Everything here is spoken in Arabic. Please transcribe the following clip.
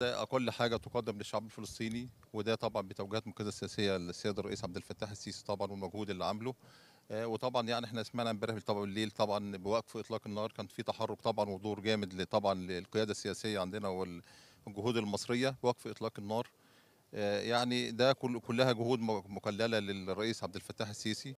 ده اقل حاجه تقدم للشعب الفلسطيني وده طبعا بتوجيهات من القياده السياسيه للسيد الرئيس عبد الفتاح السيسي طبعا والمجهود اللي عامله آه، وطبعا يعني احنا سمعنا امبارح طبعا بالليل طبعا بوقف اطلاق النار كان في تحرك طبعا ودور جامد طبعا للقياده السياسيه عندنا والجهود المصريه بوقف اطلاق النار آه، يعني ده كلها جهود مكلله للرئيس عبد الفتاح السيسي